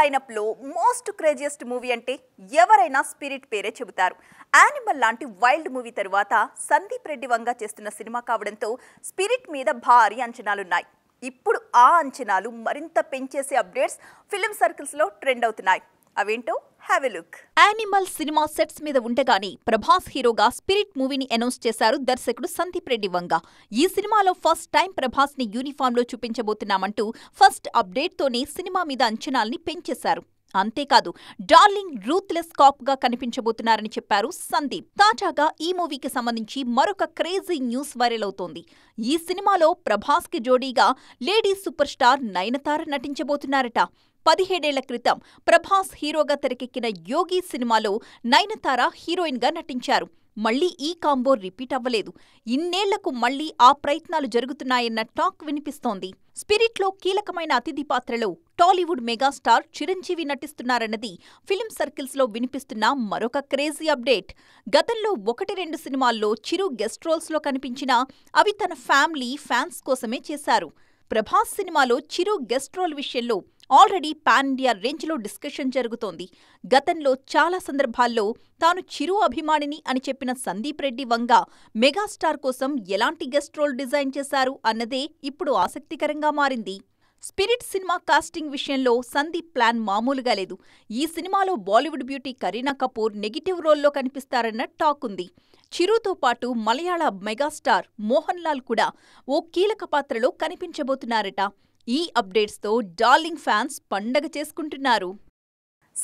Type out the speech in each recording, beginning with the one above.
లైనప్లో most craziest movie అంటే ఎవరైనా spirit పేరే చెబుతారు యానిమల్ లాంటి వైల్డ్ మూవీ తరువాత సందీప్ రెడ్డి వంగా చేస్తున్న సినిమా కావడంతో స్పిరిట్ మీద భారీ అంచనాలున్నాయి ఇప్పుడు ఆ అంచనాలు మరింత పెంచేసే అప్డేట్స్ ఫిలిం సర్కిల్స్లో ట్రెండ్ అవుతున్నాయి అవేంటో have a look Animal cinema sets మీద ఉండగానే ప్రభాస్ హీరోగా స్పిరిట్ మూవీని అనౌన్స్ చేశారు దర్శకుడు సందీప్ రెడ్డి వంగ ఈ సినిమాలో ఫస్ట్ టైం ప్రభాస్ ని యూనిఫామ్ లో చూపించబోతున్నామంటూ ఫస్ట్ అప్డేట్ తోనే సినిమా మీద అంచనాల్ని పెంచేశారు అంతేకాదు డార్లింగ్ రూత్లెస్ కాప్ గా కనిపించబోతున్నారని చెప్పారు సందీప్ తాజాగా ఈ మూవీకి సంబంధించి మరొక క్రేజీ న్యూస్ వైరల్ అవుతోంది ఈ సినిమాలో ప్రభాస్ కి జోడీగా లేడీ సూపర్ స్టార్ నయనతార నటించబోతున్నారట పదిహేడేళ్ల క్రితం ప్రభాస్ హీరోగా తెరకెక్కిన యోగి సినిమాలో నయనతార హీరోయిన్గా నటించారు మళ్లీ ఈ కాంబో రిపీట్ అవ్వలేదు ఇన్నేళ్లకు మళ్లీ ఆ ప్రయత్నాలు జరుగుతున్నాయన్న టాక్ వినిపిస్తోంది స్పిరిట్లో కీలకమైన అతిథి పాత్రలో టాలీవుడ్ మెగాస్టార్ చిరంజీవి నటిస్తున్నారన్నది ఫిలిం సర్కిల్స్లో వినిపిస్తున్న మరొక క్రేజీ అప్డేట్ గతంలో ఒకటి రెండు సినిమాల్లో చిరు గెస్ట్ రోల్స్లో కనిపించినా అవి తన ఫ్యామిలీ ఫ్యాన్స్ కోసమే చేశారు ప్రభాస్ సినిమాలో చిరు గెస్ట్ రోల్ విషయంలో ఆల్రెడీ పాన్ ఇండియా రేంజ్లో డిస్కషన్ జరుగుతోంది గతంలో చాలా సందర్భాల్లో తాను చిరు అభిమానిని అని చెప్పిన సందీప్ రెడ్డి వంగ మెగాస్టార్ కోసం ఎలాంటి గెస్ట్ రోల్ డిజైన్ చేశారు అన్నదే ఇప్పుడు ఆసక్తికరంగా మారింది స్పిరిట్ సినిమా కాస్టింగ్ విషయంలో సందీప్ ప్లాన్ మామూలుగా లేదు ఈ సినిమాలో Bollywood beauty Kareena Kapoor negative రోల్లో కనిపిస్తారన్న టాక్ ఉంది చిరుతో పాటు మలయాళ మెగాస్టార్ మోహన్ లాల్ కూడా ఓ కీలక పాత్రలో కనిపించబోతున్నారట ఈ అప్డేట్స్తో డార్లింగ్ ఫ్యాన్స్ పండగ చేసుకుంటున్నారు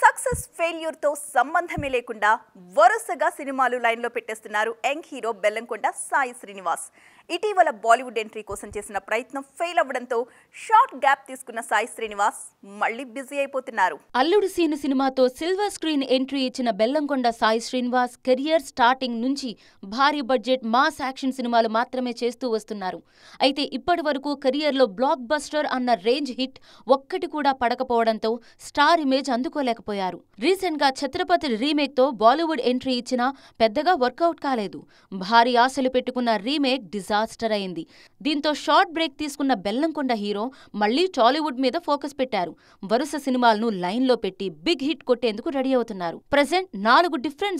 సక్సెస్ ఫెయిల్యూర్తో సంబంధమే లేకుండా వరుసగా సినిమాలు లైన్లో పెట్టేస్తున్నారు యంగ్ హీరో బెల్లంకొండ సాయి శ్రీనివాస్ ఇటీవల బాలీవుడ్ ఎంట్రీ కోసం చేసిన ప్రయత్నం ఫెయిల్ అవ్వడంతో షార్ట్ గ్యాప్ తీసుకున్న సాయి శ్రీనివాస్ మళ్లీ బిజీ అయిపోతున్నారు అల్లుడు సీన్ సినిమాతో సిల్వర్ స్క్రీన్ ఎంట్రీ ఇచ్చిన బెల్లంకొండ సాయి శ్రీనివాస్ కెరియర్ స్టార్టింగ్ నుంచి భారీ బడ్జెట్ మాస్ యాక్షన్ సినిమాలు మాత్రమే చేస్తూ వస్తున్నారు అయితే ఇప్పటి వరకు కెరియర్లో బ్లాక్ బస్టర్ అన్న రేంజ్ హిట్ ఒక్కటి కూడా పడకపోవడంతో స్టార్ ఇమేజ్ అందుకోలేకపోయారు రీసెంట్ గా ఛత్రపతి రీమేక్ తో బాలీవుడ్ ఎంట్రీ ఇచ్చినా పెద్దగా వర్కౌట్ కాలేదు భారీ ఆశలు పెట్టుకున్న రీమేక్ డిజైన్ డిజాస్టర్ అయింది దీంతో షార్ట్ బ్రేక్ తీసుకున్న బెల్లంకొండ హీరో మళ్లీ టాలీవుడ్ మీద ఫోకస్ పెట్టారు వరుస సినిమాలను లైన్లో పెట్టి బిగ్ హిట్ కొట్టేందుకు రెడీ అవుతున్నారు ప్రజెంట్ నాలుగు డిఫరెంట్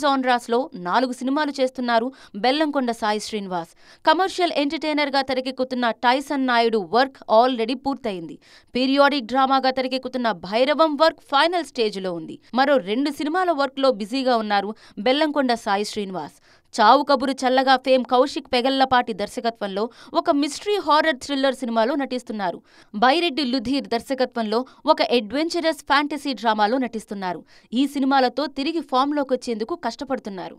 లో నాలుగు సినిమాలు చేస్తున్నారు బెల్లంకొండ సాయి శ్రీనివాస్ కమర్షియల్ ఎంటర్టైనర్ గా తెరకెక్కుతున్న టైసన్ నాయుడు వర్క్ ఆల్రెడీ పూర్తయింది పీరియాడిక్ డ్రామాగా తెరకెక్కుతున్న భైరవం వర్క్ ఫైనల్ స్టేజ్ లో ఉంది మరో రెండు సినిమాల వర్క్ లో బిజీగా ఉన్నారు బెల్లంకొండ సాయి శ్రీనివాస్ చావు కబురు చల్లగా ఫేమ్ కౌశిక్ పెగల్లపాటి దర్శకత్వంలో ఒక మిస్టరీ హారర్ థ్రిల్లర్ సినిమాలో నటిస్తున్నారు బైరెడ్డి లుధీర్ దర్శకత్వంలో ఒక అడ్వెంచరస్ ఫ్యాంటసీ డ్రామాలో నటిస్తున్నారు ఈ సినిమాలతో తిరిగి ఫామ్లోకి వచ్చేందుకు కష్టపడుతున్నారు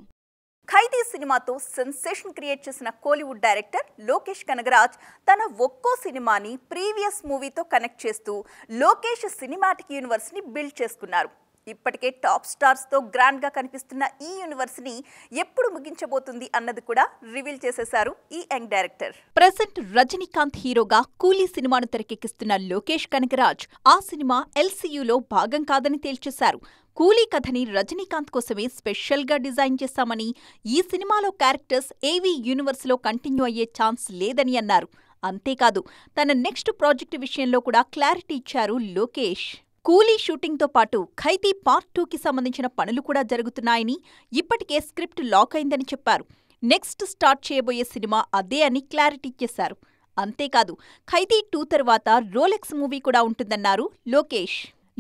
ఖైదీ సినిమాతో సెన్సేషన్ క్రియేట్ చేసిన కోలీవుడ్ డైరెక్టర్ లోకేష్ కనగరాజ్ తన ఒక్కో సినిమాని ప్రీవియస్ మూవీతో కనెక్ట్ చేస్తూ లోకేష్ సినిమాటిక్ యూనివర్స్ని బిల్డ్ చేసుకున్నారు ఇప్పటికే టాప్ స్టార్స్తో గ్రాండ్గా కనిపిస్తున్న ఈ యూనివర్స్ని ఎప్పుడు ముగించబోతుంది అన్నది కూడా రివీల్ చేసేశారు ఈ యంగ్ డైరెక్టర్ ప్రెసెంట్ రజనీకాంత్ హీరోగా కూలీ సినిమాను తెరకెక్కిస్తున్న లోకేష్ కనకరాజ్ ఆ సినిమా ఎల్సీయూలో భాగం కాదని తేల్చేశారు కూలీ కథని రజనీకాంత్ కోసమే స్పెషల్గా డిజైన్ చేశామని ఈ సినిమాలో క్యారెక్టర్స్ ఏవీ యూనివర్స్లో కంటిన్యూ అయ్యే ఛాన్స్ లేదని అన్నారు అంతేకాదు తన నెక్స్ట్ ప్రాజెక్టు విషయంలో కూడా క్లారిటీ ఇచ్చారు లోకేష్ కూలీ షూటింగ్తో పాటు ఖైదీ పార్ట్ టూకి సంబంధించిన పనులు కూడా జరుగుతున్నాయని ఇప్పటికే స్క్రిప్ట్ లాక్ అయిందని చెప్పారు నెక్స్ట్ స్టార్ట్ చేయబోయే సినిమా అదే అని క్లారిటీ ఇచ్చేశారు అంతేకాదు ఖైదీ టూ తర్వాత రోలెక్స్ మూవీ కూడా ఉంటుందన్నారు లోకేష్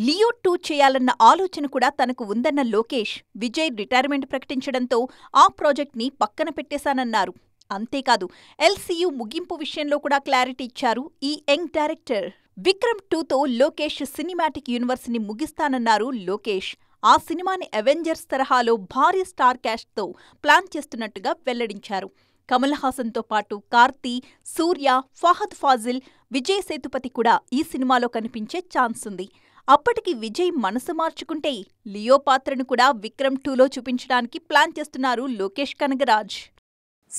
లియో టూ చేయాలన్న ఆలోచన కూడా తనకు ఉందన్న లోకేష్ విజయ్ రిటైర్మెంట్ ప్రకటించడంతో ఆ ప్రాజెక్ట్ని పక్కన పెట్టేశానన్నారు అంతేకాదు ఎల్సీయూ ముగింపు విషయంలో కూడా క్లారిటీ ఇచ్చారు ఈ యంగ్ డైరెక్టర్ విక్రమ్ టూతో లోకేష్ సినిమాటిక్ యూనివర్స్ని ముగిస్తానన్నారు లోకేష్ ఆ సినిమాని అవెంజర్స్ తరహాలో భారీ స్టార్ క్యాష్తో ప్లాన్ చేస్తున్నట్టుగా వెల్లడించారు కమల్ హాసన్తో పాటు కార్తీ సూర్య ఫహద్ ఫాజిల్ విజయ్ సేతుపతి కూడా ఈ సినిమాలో కనిపించే ఛాన్స్ ఉంది అప్పటికి విజయ్ మనసు మార్చుకుంటే లియో పాత్రను కూడా విక్రమ్ టూలో చూపించడానికి ప్లాన్ చేస్తున్నారు లోకేష్ కనగరాజ్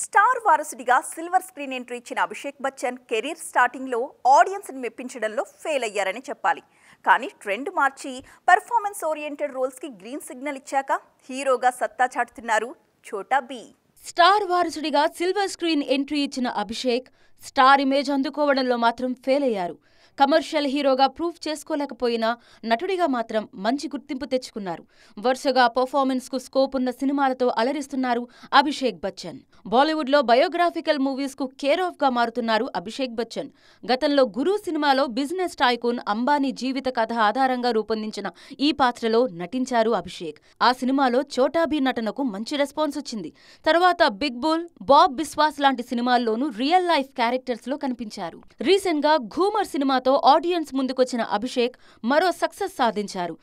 స్టార్ వారసుడిగా సిల్వర్ స్క్రీన్ ఎంట్రీ ఇచ్చిన అభిషేక్ బచ్చన్ కెరీర్ స్టార్టింగ్లో ఆడియన్స్ని మెప్పించడంలో ఫెయిల్ అయ్యారని చెప్పాలి కానీ ట్రెండ్ మార్చి పర్ఫార్మెన్స్ ఓరియంటెడ్ రోల్స్కి గ్రీన్ సిగ్నల్ ఇచ్చాక హీరోగా సత్తా చాటుతున్నారు ఛోటా బీ స్టార్ వారసుడిగా సిల్వర్ స్క్రీన్ ఎంట్రీ ఇచ్చిన అభిషేక్ స్టార్ ఇమేజ్ అందుకోవడంలో మాత్రం ఫెయిల్ అయ్యారు కమర్షియల్ హీరోగా ప్రూవ్ చేసుకోలేకపోయినా నటుడిగా మాత్రం మంచి గుర్తింపు తెచ్చుకున్నారు వరుసగా పర్ఫార్మెన్స్కు స్కోప్ ఉన్న సినిమాలతో అలరిస్తున్నారు అభిషేక్ బచ్చన్ బాలీవుడ్లో బయోగ్రాఫికల్ మూవీస్కు కేర్ ఆఫ్గా మారుతున్నారు అభిషేక్ బచ్చన్ గతంలో గురు సినిమాలో బిజినెస్ టైకూన్ అంబానీ జీవిత కథ ఆధారంగా రూపొందించిన ఈ పాత్రలో నటించారు అభిషేక్ ఆ సినిమాలో చోటాబీ నటనకు మంచి రెస్పాన్స్ వచ్చింది తర్వాత బిగ్ బుల్ బాబ్ బిస్వాస్ లాంటి సినిమాల్లోనూ రియల్ లైఫ్ క్యారెక్టర్స్లో కనిపించారు రీసెంట్గా ఘూమర్ సినిమాతో సినిమాతో ఆడియన్స్ ముందుకొచ్చిన అభిషేక్ మరో సక్సెస్ సాధించారు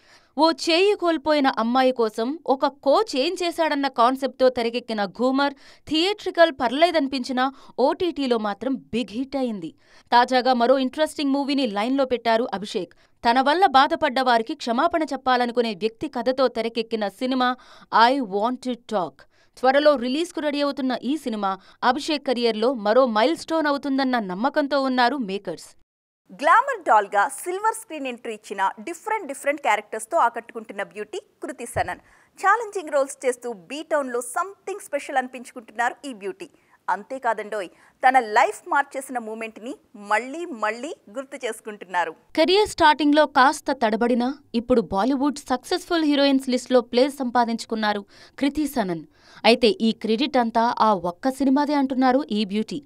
ఓ చేయి కోల్పోయిన అమ్మాయి కోసం ఒక కోచ్ ఏం చేశాడన్న కాన్సెప్ట్తో తెరకెక్కిన ఘూమర్ థియేట్రికల్ పర్లేదనిపించిన ఓటీటీలో మాత్రం బిగ్ హిట్ అయింది తాజాగా మరో ఇంట్రెస్టింగ్ మూవీని లైన్లో పెట్టారు అభిషేక్ తన వల్ల బాధపడ్డ వారికి క్షమాపణ చెప్పాలనుకునే వ్యక్తి కథతో తెరకెక్కిన సినిమా ఐ వాంట్ టాక్ త్వరలో రిలీజ్కు రెడీ అవుతున్న ఈ సినిమా అభిషేక్ కెరియర్లో మరో మైల్ స్టోన్ అవుతుందన్న నమ్మకంతో ఉన్నారు మేకర్స్ గ్లామర్ డాల్ గా సిల్వర్ స్క్రీన్ ఎంట్రీ ఇచ్చిన డిఫరెంట్ డిఫరెంట్ క్యారెక్టర్స్ తో ఆకట్టుకుంటున్న beauty Kriti Sanon challenging roles చేస్తూ బీ లో సంథింగ్ స్పెషల్ అనిపించుకుంటున్నారు ఈ బ్యూటీ అంతేకాదండోయ్ తన లైఫ్ మార్చేసిన మూమెంట్ని మళ్ళీ మళ్ళీ గుర్తు చేసుకుంటున్నారు కెరియర్ స్టార్టింగ్లో కాస్త తడబడినా ఇప్పుడు బాలీవుడ్ సక్సెస్ఫుల్ హీరోయిన్స్ లిస్ట్లో ప్లేస్ సంపాదించుకున్నారు కృతి సనన్ అయితే ఈ క్రెడిట్ అంతా ఆ ఒక్క సినిమాదే అంటున్నారు ఈ బ్యూటీ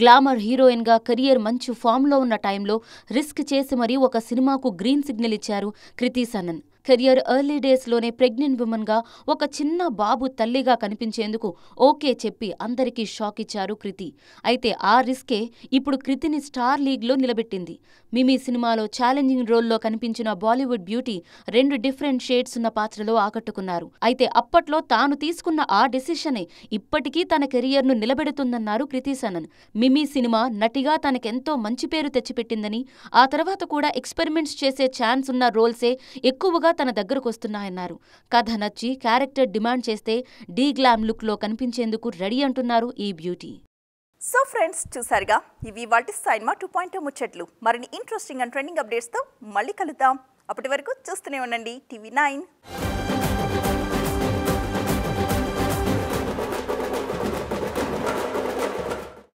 గ్లామర్ హీరోయిన్ గా కెరియర్ మంచి ఫామ్లో ఉన్న టైంలో రిస్క్ చేసి మరీ ఒక సినిమాకు గ్రీన్ సిగ్నల్ ఇచ్చారు కృతి సనన్ కెరియర్ ఎర్లీ డేస్లోనే ప్రెగ్నెంట్ ఉమెన్గా ఒక చిన్న బాబు తల్లిగా కనిపించేందుకు ఓకే చెప్పి అందరికీ షాక్ ఇచ్చారు కృతి అయితే ఆ రిస్కే ఇప్పుడు కృతిని స్టార్ లీగ్లో నిలబెట్టింది మిమి సినిమాలో ఛాలెంజింగ్ రోల్లో కనిపించిన బాలీవుడ్ బ్యూటీ రెండు డిఫరెంట్ షేడ్స్ ఉన్న పాత్రలో ఆకట్టుకున్నారు అయితే అప్పట్లో తాను తీసుకున్న ఆ డెసిషనే ఇప్పటికీ తన కెరియర్ను నిలబెడుతుందన్నారు సనన్ మిమి సినిమా నటిగా తనకెంతో మంచి పేరు తెచ్చిపెట్టిందని ఆ తర్వాత కూడా ఎక్స్పెరిమెంట్స్ చేసే ఛాన్స్ ఉన్న రోల్సే ఎక్కువగా తన దగ్గరకొస్తున్నాయన్నారు కథ నచ్చి క్యారెక్టర్ డిమాండ్ చేస్తే డీ గ్లామ్ లుక్లో కనిపించేందుకు రెడీ అంటున్నారు ఈ బ్యూటీ సో ఫ్రెండ్స్ చూసారుగా ఇవి వాటి సైన్మా టూ పాయింట్ ముచ్చట్లు మరిన్ని ఇంట్రెస్టింగ్ అండ్ ట్రెండింగ్ అప్డేట్స్తో మళ్ళీ కలుద్దాం అప్పటి వరకు చూస్తూనే ఉండండి టీవీ నైన్